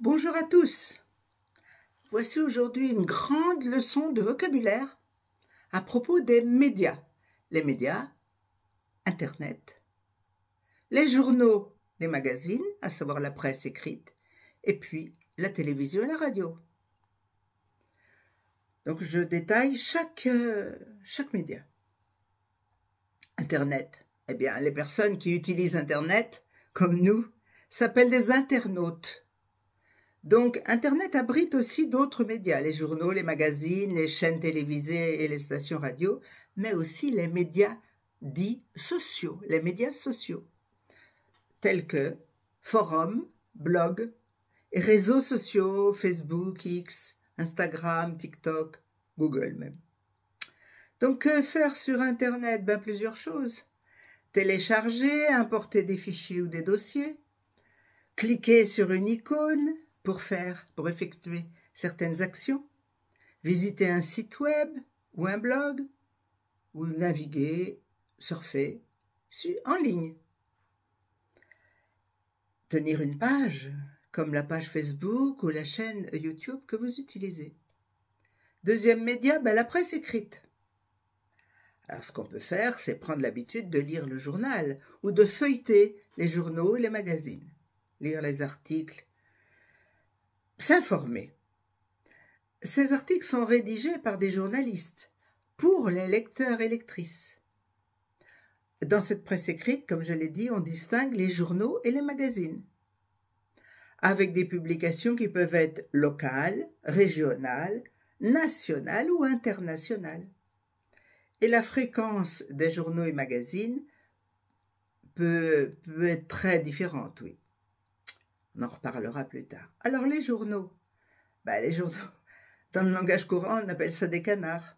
Bonjour à tous. Voici aujourd'hui une grande leçon de vocabulaire à propos des médias. Les médias, Internet, les journaux, les magazines, à savoir la presse écrite, et puis la télévision et la radio. Donc je détaille chaque, euh, chaque média. Internet. Eh bien, les personnes qui utilisent Internet, comme nous, s'appellent des internautes. Donc, Internet abrite aussi d'autres médias, les journaux, les magazines, les chaînes télévisées et les stations radio, mais aussi les médias dits sociaux, les médias sociaux, tels que forums, blogs, réseaux sociaux, Facebook, X, Instagram, TikTok, Google même. Donc, que faire sur Internet ben, Plusieurs choses. Télécharger, importer des fichiers ou des dossiers, cliquer sur une icône, pour faire, pour effectuer certaines actions, visiter un site web ou un blog, ou naviguer, surfer en ligne. Tenir une page, comme la page Facebook ou la chaîne YouTube que vous utilisez. Deuxième média, ben la presse écrite. Alors ce qu'on peut faire, c'est prendre l'habitude de lire le journal ou de feuilleter les journaux et les magazines, lire les articles S'informer. Ces articles sont rédigés par des journalistes pour les lecteurs et lectrices. Dans cette presse écrite, comme je l'ai dit, on distingue les journaux et les magazines, avec des publications qui peuvent être locales, régionales, nationales ou internationales. Et la fréquence des journaux et magazines peut, peut être très différente, oui. On en reparlera plus tard. Alors les journaux. Bah, les journaux, dans le langage courant, on appelle ça des canards.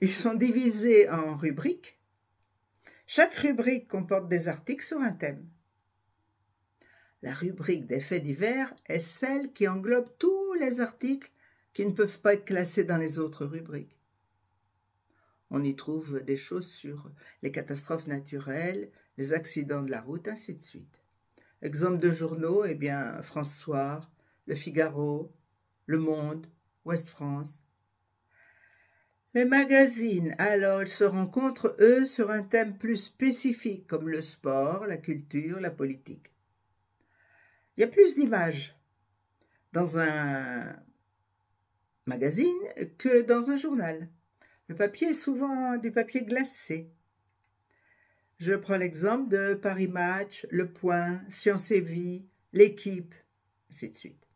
Ils sont divisés en rubriques. Chaque rubrique comporte des articles sur un thème. La rubrique des faits divers est celle qui englobe tous les articles qui ne peuvent pas être classés dans les autres rubriques. On y trouve des choses sur les catastrophes naturelles, les accidents de la route, ainsi de suite. Exemple de journaux, eh bien, France Soir, Le Figaro, Le Monde, Ouest France. Les magazines, alors, ils se rencontrent, eux, sur un thème plus spécifique, comme le sport, la culture, la politique. Il y a plus d'images dans un magazine que dans un journal. Le papier est souvent du papier glacé. Je prends l'exemple de Paris Match, Le Point, Science et Vie, L'équipe, ainsi de suite.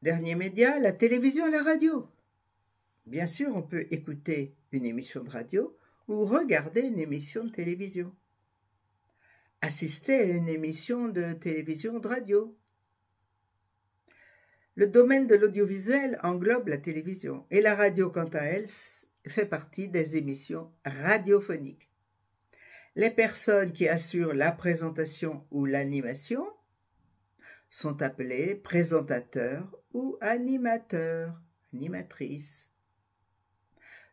Dernier média, la télévision et la radio. Bien sûr, on peut écouter une émission de radio ou regarder une émission de télévision. Assister à une émission de télévision ou de radio. Le domaine de l'audiovisuel englobe la télévision et la radio, quant à elle, fait partie des émissions radiophoniques les personnes qui assurent la présentation ou l'animation sont appelées présentateurs ou animateurs, animatrices.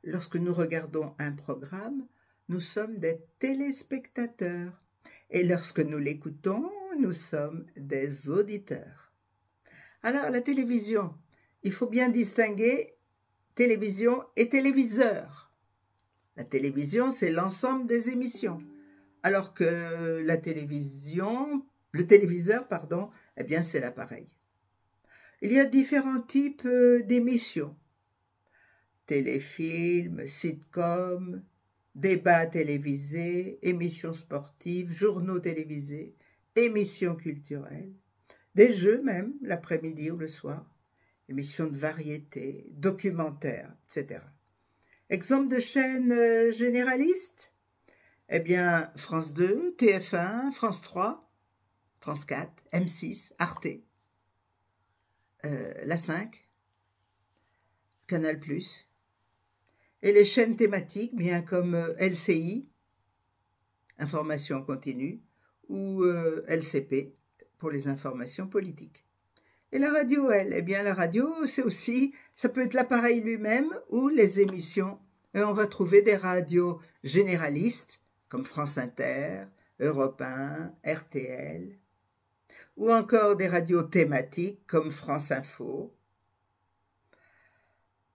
Lorsque nous regardons un programme, nous sommes des téléspectateurs et lorsque nous l'écoutons, nous sommes des auditeurs. Alors la télévision, il faut bien distinguer télévision et téléviseur. La télévision, c'est l'ensemble des émissions. Alors que la télévision, le téléviseur, pardon, eh bien, c'est l'appareil. Il y a différents types euh, d'émissions. Téléfilms, sitcoms, débats télévisés, émissions sportives, journaux télévisés, émissions culturelles, des jeux même, l'après-midi ou le soir, émissions de variété, documentaires, etc. Exemple de chaînes euh, généralistes Eh bien, France 2, TF1, France 3, France 4, M6, Arte, euh, La 5, Canal+, et les chaînes thématiques, bien comme euh, LCI, Information continue, ou LCP, pour les informations politiques. Et la radio, elle Eh bien, la radio, c'est aussi, ça peut être l'appareil lui-même ou les émissions. Et on va trouver des radios généralistes, comme France Inter, Europe 1, RTL, ou encore des radios thématiques, comme France Info,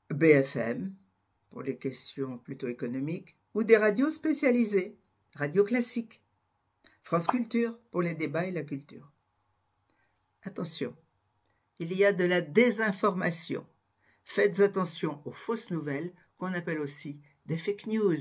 BFM, pour les questions plutôt économiques, ou des radios spécialisées, radio classique, France Culture, pour les débats et la culture. Attention, il y a de la désinformation. Faites attention aux fausses nouvelles qu'on appelle aussi des fake news.